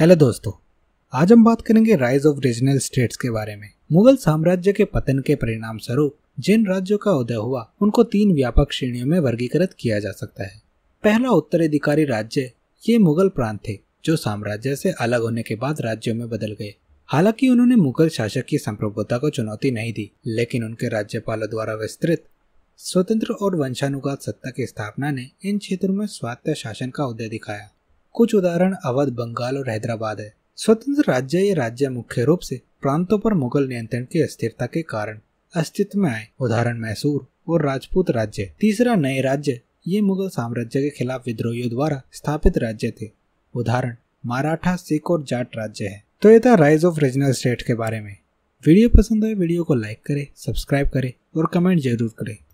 hello दोस्तों आज हम बात करेंगे राइज ऑफ रीजनल स्टेट्स के बारे में मुगल साम्राज्य के पतन के परिणाम स्वरूप जिन राज्यों का उदय हुआ उनको तीन व्यापक श्रेणियों में वर्गीकृत किया जा सकता है पहला उत्तराधिकारी राज्य ये मुगल प्रांत थे जो साम्राज्य से अलग होने के बाद राज्यों में बदल गए हालांकि उन्होंने मुगल शासक की संप्रभुता को चुनौती नहीं दी लेकिन उनके राज्यपालों द्वारा विस्तृत स्वतंत्र और वंशानुगत सत्ता की स्थापना ने इन क्षेत्रों में स्वात्य शासन का उदय दिखाया कुछ उदाहरण अवध बंगाल और हैदराबाद है स्वतंत्र राज्य ये राज्य मुख्य रूप से प्रांतों पर मुगल नियंत्रण की अस्थिरता के कारण अस्तित्व में आए उदाहरण मैसूर और राजपूत राज्य तीसरा नए राज्य ये मुगल साम्राज्य के खिलाफ विद्रोहियों द्वारा स्थापित राज्य थे उदाहरण मराठा सिख और जाट राज्य है तो ये था राइज ऑफ रीजनल स्टेट के बारे में वीडियो पसंद आए वीडियो को लाइक करें सब्सक्राइब करें और कमेंट जरूर करें